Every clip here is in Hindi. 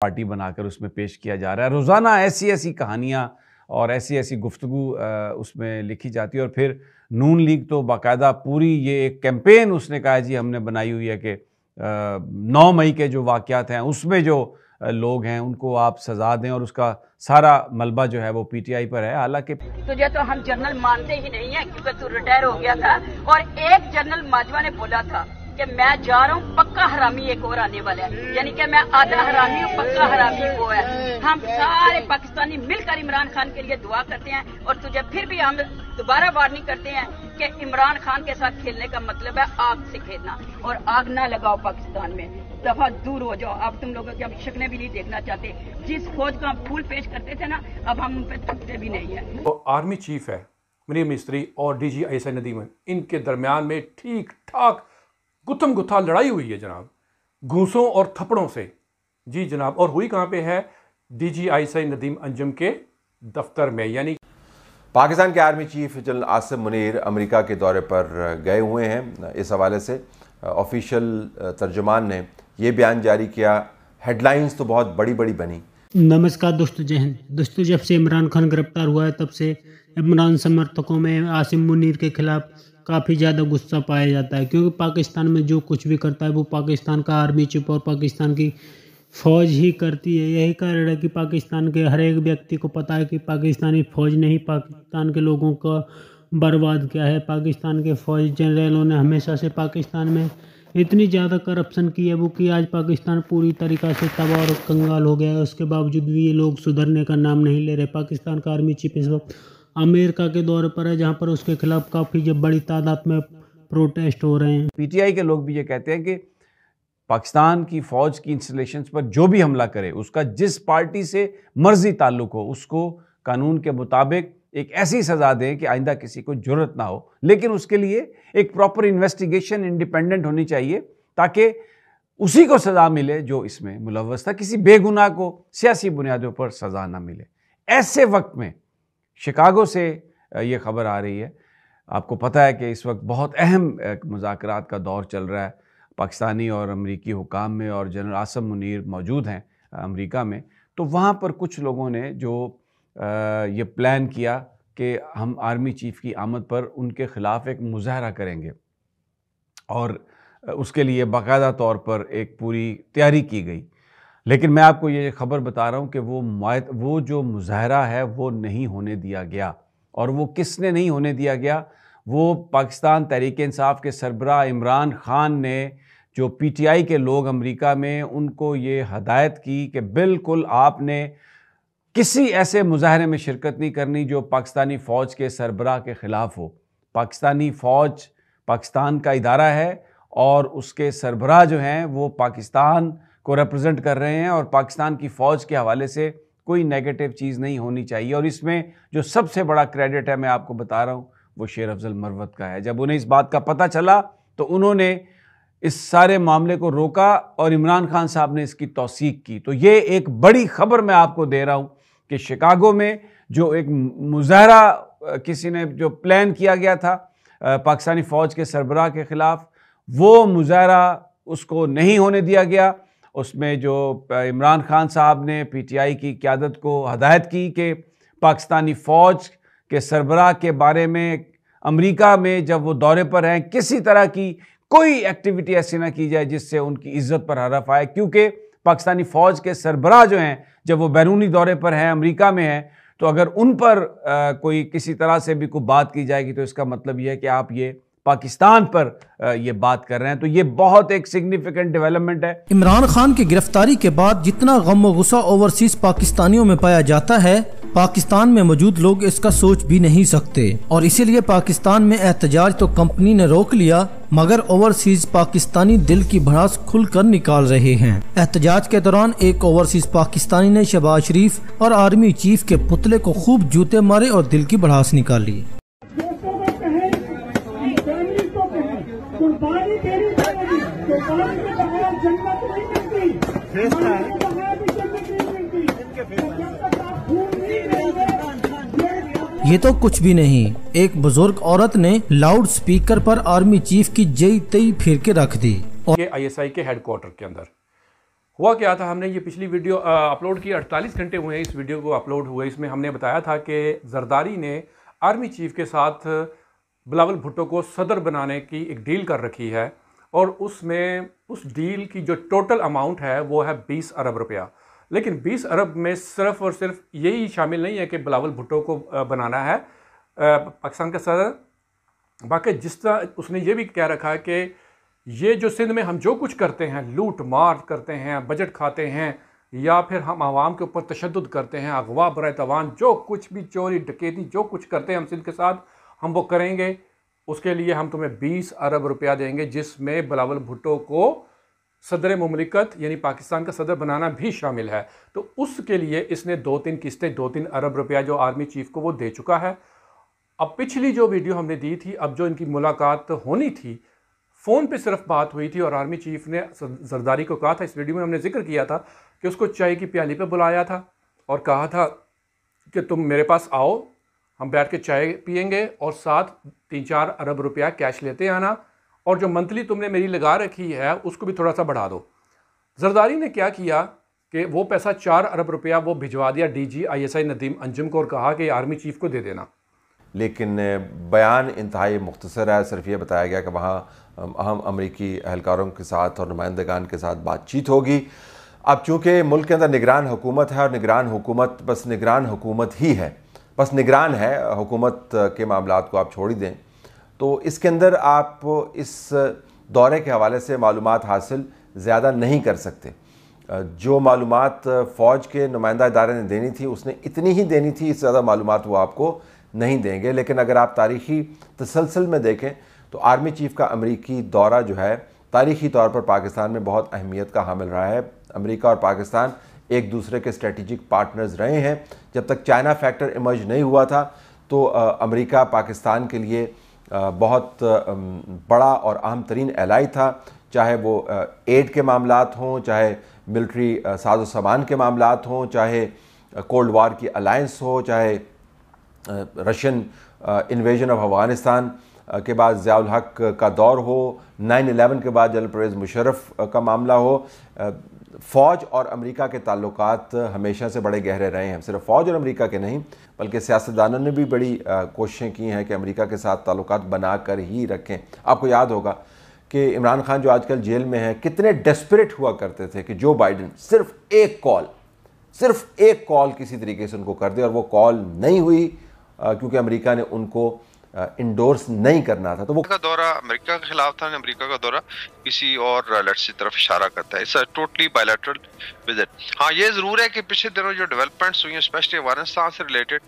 पार्टी बनाकर उसमें पेश किया जा रहा है रोज़ाना ऐसी ऐसी कहानियाँ और ऐसी ऐसी गुफ्तु उसमें लिखी जाती है और फिर नून लीग तो बाकायदा पूरी ये एक कैंपेन उसने कहा जी हमने बनाई हुई है कि नौ मई के जो वाक़ात हैं उसमें जो लोग हैं उनको आप सजा दें और उसका सारा मलबा जो है वो पीटीआई पर है हालांकि तुझे तो, तो हम जनरल मानते ही नहीं है क्योंकि तू रिटायर हो गया था और एक जनरल माजवा ने बोला था कि मैं जा रहा हूँ पक्का हरामी एक और आने वाला है हम्म। यानी कि मैं आधा हरामी हूँ पक्का हम्म। हरामी वो है हम्म। हम सारे पाकिस्तानी मिलकर इमरान खान के लिए दुआ करते हैं और तुझे फिर भी हम दोबारा वार्निंग करते हैं कि इमरान खान के साथ खेलने का मतलब है आग से खेलना और आग ना लगाओ पाकिस्तान में दफा दूर हो जाओ अब तुम लोगों की हम शक्लें भी नहीं देखना चाहते जिस फौज को हम फूल पेश करते थे ना अब हम उन पर थकते भी नहीं है तो आर्मी चीफ है मरीम मिस्त्री और डीजी जी ऐसा नदीमन इनके दरमियान में ठीक ठाक गुथम गुथा लड़ाई हुई है जनाब घूसों और थप्पड़ों से जी जनाब और हुई कहाँ पे है डीजीआई सई नदीम अंजम के दफ्तर में यानी पाकिस्तान के army chief general Asif Munir America के दौरे पर गए हुए हैं इस हवाले से ऑफिशियल तर्जमान ने यह बयान जारी किया हेडलाइंस तो बहुत बड़ी बड़ी बनी नमस्कार दोस्तों जहन दोस्तों जब से इमरान खान गिरफ्तार हुआ है तब से इमरान समर्थकों में आसिम मुनीर के खिलाफ काफ़ी ज़्यादा गुस्सा पाया जाता है क्योंकि पाकिस्तान में जो कुछ भी करता है वो पाकिस्तान का आर्मी चिप और पाकिस्तान की फौज ही करती है यही कारण है कि पाकिस्तान के हर एक व्यक्ति को पता है कि पाकिस्तानी फौज ने ही पाकिस्तान के लोगों का बर्बाद किया है पाकिस्तान के फौज जनरलों ने हमेशा से पाकिस्तान में इतनी ज़्यादा करप्शन की है वो कि आज पाकिस्तान पूरी तरीक़ा से तबाह और कंगाल हो गया है उसके बावजूद भी ये लोग सुधरने का नाम नहीं ले रहे पाकिस्तान का आर्मी चीफ इस वक्त अमेरिका के दौरे पर है जहां पर उसके खिलाफ काफ़ी बड़ी तादाद में प्रोटेस्ट हो रहे हैं पीटीआई के लोग भी ये कहते हैं कि पाकिस्तान की फ़ौज की इंस्टॉलेशन पर जो भी हमला करे उसका जिस पार्टी से मर्जी ताल्लुक हो उसको कानून के मुताबिक एक ऐसी सज़ा दें कि आइंदा किसी को जरूरत ना हो लेकिन उसके लिए एक प्रॉपर इन्वेस्टिगेशन इंडिपेंडेंट होनी चाहिए ताकि उसी को सज़ा मिले जो इसमें मुलवस था किसी बेगुनाह को सियासी बुनियादों पर सज़ा ना मिले ऐसे वक्त में शिकागो से ये खबर आ रही है आपको पता है कि इस वक्त बहुत अहम मुजाकर का दौर चल रहा है पाकिस्तानी और अमरीकी हुकाम में और जनरल आसम मुनीर मौजूद हैं अमरीका में तो वहाँ पर कुछ लोगों ने जो ये प्लान किया कि हम आर्मी चीफ़ की आमद पर उनके ख़िलाफ़ एक मुजाहरा करेंगे और उसके लिए बाकायदा तौर पर एक पूरी तैयारी की गई लेकिन मैं आपको ये खबर बता रहा हूँ कि वो वो जो मुजाहरा है वो नहीं होने दिया गया और वो किसने नहीं होने दिया गया वो पाकिस्तान तहरीक इंसाफ के सरबरा इमरान ख़ान ने जो पीटीआई के लोग अमेरिका में उनको ये हदायत की कि बिल्कुल आपने किसी ऐसे मुजाहरे में शिरकत नहीं करनी जो पाकिस्तानी फ़ौज के सरबराह के ख़िलाफ़ हो पाकिस्तानी फ़ौज पाकिस्तान का इदारा है और उसके सरबराह जो हैं वो पाकिस्तान को रिप्रेजेंट कर रहे हैं और पाकिस्तान की फ़ौज के हवाले से कोई नेगेटिव चीज़ नहीं होनी चाहिए और इसमें जो सबसे बड़ा क्रेडिट है मैं आपको बता रहा हूँ वो शेर अफजल मरवत का है जब उन्हें इस बात का पता चला तो उन्होंने इस सारे मामले को रोका और इमरान खान साहब ने इसकी तोसीक की तो ये एक बड़ी खबर मैं आपको दे रहा हूँ कि शिकागो में जो एक मुजाहरा किसी ने जो प्लान किया गया था पाकिस्तानी फ़ौज के सरबराह के ख़िलाफ़ वो मुजाहरा उसको नहीं होने दिया गया उसमें जो इमरान खान साहब ने पीटीआई की क्यादत को हदायत की कि पाकिस्तानी फ़ौज के सरबराह के बारे में अमेरिका में जब वो दौरे पर हैं किसी तरह की कोई एक्टिविटी ऐसी ना की जाए जिससे उनकी इज्जत पर हरफ आए क्योंकि पाकिस्तानी फ़ौज के सरबराह जो हैं जब वो बैरूनी दौरे पर हैं अमरीका में हैं तो अगर उन पर आ, कोई किसी तरह से भी कोई बात की जाएगी तो इसका मतलब यह है कि आप ये पाकिस्तान पर ये बात कर रहे हैं तो ये बहुत एक सिग्निफिकेंट डेवलपमेंट है इमरान खान की गिरफ्तारी के बाद जितना गम गुस्सा ओवरसीज पाकिस्तानियों में पाया जाता है पाकिस्तान में मौजूद लोग इसका सोच भी नहीं सकते और इसीलिए पाकिस्तान में एहतजाज तो कंपनी ने रोक लिया मगर ओवरसीज पाकिस्तानी दिल की भड़ास खुल कर निकाल रहे हैं एहतजाज के दौरान एक ओवरसीज पाकिस्तानी ने शहबाज शरीफ और आर्मी चीफ के पुतले को खूब जूते मारे और दिल की भड़ास निकाली ये तो कुछ भी नहीं एक बुजुर्ग औरत ने लाउड स्पीकर पर आर्मी चीफ की जय तई फिर के रख दी और आईएसआई के हेडक्वार्टर के अंदर हुआ क्या था हमने ये पिछली वीडियो अपलोड की 48 घंटे हुए हैं इस वीडियो को अपलोड हुए इसमें हमने बताया था कि जरदारी ने आर्मी चीफ के साथ बिलावल भुट्टो को सदर बनाने की एक डील कर रखी है और उसमें उस डील की जो टोटल अमाउंट है वो है बीस अरब रुपया लेकिन 20 अरब में सिर्फ और सिर्फ यही शामिल नहीं है कि बिलावल भुट्टो को बनाना है पाकिस्तान का सदर बाकी जिस तरह उसने ये भी कह रखा है कि ये जो सिंध में हम जो कुछ करते हैं लूट मार करते हैं बजट खाते हैं या फिर हम आवाम के ऊपर तशद करते हैं अगवा बर तवान जो कुछ भी चोरी डकेती जो कुछ करते हैं हम सिंध के साथ हम वो करेंगे उसके लिए हम तुम्हें 20 अरब रुपया देंगे जिसमें बलावल भुट्टो को सदर ममलिकत यानी पाकिस्तान का सदर बनाना भी शामिल है तो उसके लिए इसने दो तीन किस्तें दो तीन अरब रुपया जो आर्मी चीफ को वो दे चुका है अब पिछली जो वीडियो हमने दी थी अब जो इनकी मुलाकात होनी थी फ़ोन पे सिर्फ बात हुई थी और आर्मी चीफ ने जरदारी को कहा था इस वीडियो में हमने जिक्र किया था कि उसको चाय की प्याली पे बुलाया था और कहा था कि तुम मेरे पास आओ हम बैठ के चाय पियेंगे और साथ तीन चार अरब रुपया कैश लेते आना और जो मंथली तुमने मेरी लगा रखी है उसको भी थोड़ा सा बढ़ा दो जरदारी ने क्या किया कि वो पैसा चार अरब रुपया वो भिजवा दिया डीजी आईएसआई नदीम अंजुम को और कहा कि आर्मी चीफ को दे देना लेकिन बयान इंतहाई मुख्तसर है सिर्फ ये बताया गया कि वहाँ अहम अमरीकी अहलकारों के साथ और नुमाइंदगान के साथ बातचीत होगी अब चूँकि मुल्क के अंदर निगरान हुकूमत है और निगरान हुकूमत बस निगरान हुकूमत ही है बस निगरान है हुकूमत के मामला को आप छोड़ ही दें तो इसके अंदर आप इस दौरे के हवाले से मालूम हासिल ज़्यादा नहीं कर सकते जो मालूम फ़ौज के नुमाइंदा इदारे ने देनी थी उसने इतनी ही देनी थी इससे ज़्यादा मालूम वो आपको नहीं देंगे लेकिन अगर आप तारीखी तसलसल में देखें तो आर्मी चीफ़ का अमरीकी दौरा जो है तारीखी तौर पर पाकिस्तान में बहुत अहमियत का हामिल रहा है अमरीका और पाकिस्तान एक दूसरे के स्ट्रेटिजिक पार्टनर्स रहे हैं जब तक चाइना फैक्टर इमर्ज नहीं हुआ था तो अमरीका पाकिस्तान के लिए बहुत बड़ा और अहम तरीन एलाई था चाहे वो एड के मामला हों चाहे मिलिट्री साजो सामान के मामला हों चाहे कोल्ड वार की अलाइंस हो चाहे रशियन इन्वेजन ऑफ अफगानिस्तान के बाद ज़ियाल हक का दौर हो 9/11 के बाद जनरल परवेज़ मुशरफ का मामला हो फ़ौज और अमेरिका के ताल्लुक हमेशा से बड़े गहरे रहे हैं सिर्फ फ़ौज और अमेरिका के नहीं बल्कि सियासतदानों ने भी बड़ी कोशिशें की हैं कि अमेरिका के साथ ताल्लुक बनाकर ही रखें आपको याद होगा कि इमरान खान जो आजकल जेल में है कितने डेस्परेट हुआ करते थे कि जो बाइडन सिर्फ एक कॉल सिर्फ एक कॉल किसी तरीके से उनको कर दे और वो कॉल नहीं हुई क्योंकि अमरीका ने उनको इंडोर्स नहीं करना था तो वो का दौरा अमेरिका के खिलाफ था अमेरिका का दौरा किसी और लट की तरफ इशारा करता है इट्स टोटली बायलैटरल विजिट हाँ ये ज़रूर है कि पिछले दिनों जो डेवलपमेंट्स हुई हैं स्पेशली अफगानिस्तान से रिलेटेड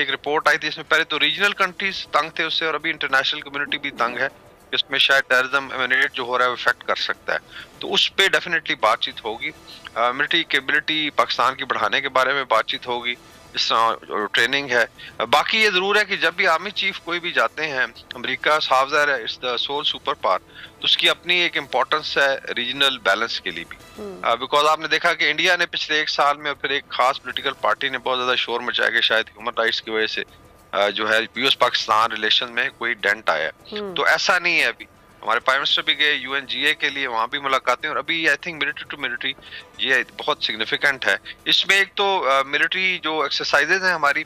एक रिपोर्ट आई थी इसमें पहले तो रीजनल कंट्रीज तंग थे उससे और अभी इंटरनेशनल कम्युनिटी भी तंग है इसमें शायद टेररिज्म जो हो रहा है वो इफेक्ट कर सकता है तो उस पर डेफिनेटली बातचीत होगी मिलिट्री केबिलिटी पाकिस्तान की बढ़ाने के बारे में बातचीत होगी ट्रेनिंग है बाकी ये ज़रूर है कि जब भी आर्मी चीफ कोई भी जाते हैं अमेरिका साफ जहर है इस द सोल सुपर पावर तो उसकी अपनी एक इम्पोर्टेंस है रीजनल बैलेंस के लिए भी बिकॉज हम्म। uh, आपने देखा कि इंडिया ने पिछले एक साल में फिर एक खास पोलिटिकल पार्टी ने बहुत ज़्यादा शोर मचाया कि शायद ह्यूमन राइट्स की वजह से uh, जो है यूएस पाकिस्तान रिलेशन में कोई डेंट आया हम्म। तो ऐसा नहीं है अभी हमारे प्राइम मिनिस्टर भी गए ए के लिए वहाँ भी मुलाकातें और अभी I think military to military ये बहुत सिग्निफिकेंट है इसमें एक तो मिलिट्री जो एक्सरसाइजेज हैं हमारी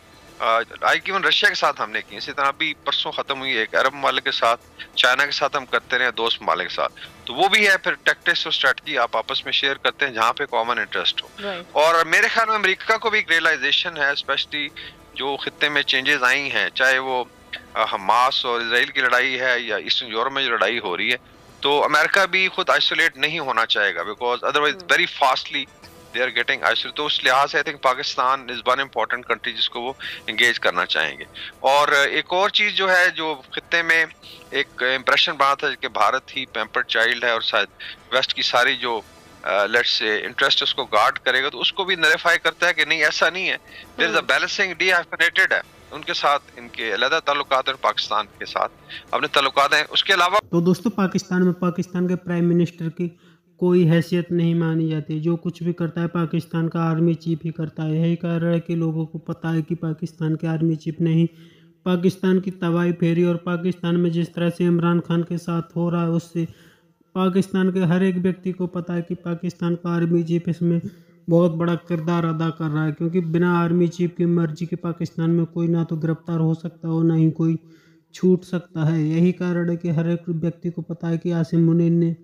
आई इवन रशिया के साथ हमने की इसी तरह अभी परसों खत्म हुई एक अरब ममालिक के साथ चाइना के साथ हम करते रहे दोस्त ममालिक के साथ तो वो भी है फिर टेक्टिक्स और स्ट्रेटजी आप आपस में शेयर करते हैं जहाँ पे कॉमन इंटरेस्ट हो और मेरे ख्याल में अमरीका को भी एक रियलाइजेशन है स्पेशली जो खत्े में चेंजेस आई हैं चाहे वो हमास और इसराइल की लड़ाई है या ईस्टर्न यूरोप में जो लड़ाई हो रही है तो अमेरिका भी खुद आइसोलेट नहीं होना चाहेगा because otherwise very fastly they are getting isolate तो उस लिहाज से I think Pakistan is one important country जिसको वो इंगेज करना चाहेंगे और एक और चीज़ जो है जो खत्े में एक इम्प्रेशन बना था कि भारत ही पेम्पर चाइल्ड है और शायद वेस्ट की सारी जो लेट्स से इंटरेस्ट उसको गार्ड करेगा तो उसको भी नरेफाई करता है कि नहीं ऐसा नहीं है देर इज अ बैलेंसिंग डी है उनके साथ इनके अलहदा तल्लुकात हैं पाकिस्तान के साथ अपने तल्लुकात हैं उसके अलावा तो दोस्तों पाकिस्तान में पाकिस्तान के प्राइम मिनिस्टर की कोई हैसियत नहीं मानी जाती जो कुछ भी करता है पाकिस्तान का आर्मी चीफ ही करता है यही कारण है कि लोगों को पता है कि पाकिस्तान के आर्मी चीफ नहीं पाकिस्तान की तबाही फेरी और पाकिस्तान में जिस तरह से इमरान खान के साथ हो रहा है उससे पाकिस्तान के हर एक व्यक्ति को पता है कि पाकिस्तान का आर्मी चीफ इसमें बहुत बड़ा किरदार अदा कर रहा है क्योंकि बिना आर्मी चीफ की मर्जी के पाकिस्तान में कोई ना तो गिरफ्तार हो सकता हो ना ही कोई छूट सकता है यही कारण है कि हर एक व्यक्ति को पता है कि आसिम मुनीर ने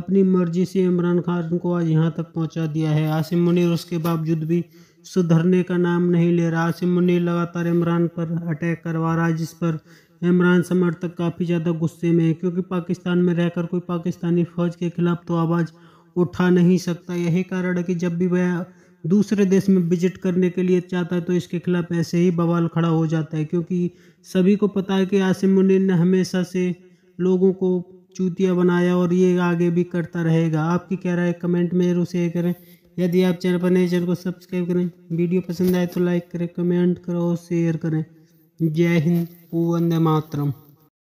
अपनी मर्जी से इमरान खान को आज यहाँ तक पहुँचा दिया है आसिम मुनीर उसके बावजूद भी सुधरने का नाम नहीं ले रहा आसिम मुनीर लगातार इमरान पर अटैक करवा रहा है जिस पर इमरान समर्थक काफ़ी ज़्यादा गुस्से में है क्योंकि पाकिस्तान में रहकर कोई पाकिस्तानी फ़ौज के खिलाफ तो आवाज़ उठा नहीं सकता यही कारण है कि जब भी वह दूसरे देश में विजिट करने के लिए चाहता है तो इसके खिलाफ ऐसे ही बवाल खड़ा हो जाता है क्योंकि सभी को पता है कि आसिम मुनीर ने हमेशा से लोगों को चूतिया बनाया और ये आगे भी करता रहेगा आपकी क्या राय कमेंट में जरूर शेयर करें यदि आप चैनल पर नए चैनल को सब्सक्राइब करें वीडियो पसंद आए तो लाइक करें कमेंट करो और शेयर करें जय हिंद वंदे मातरम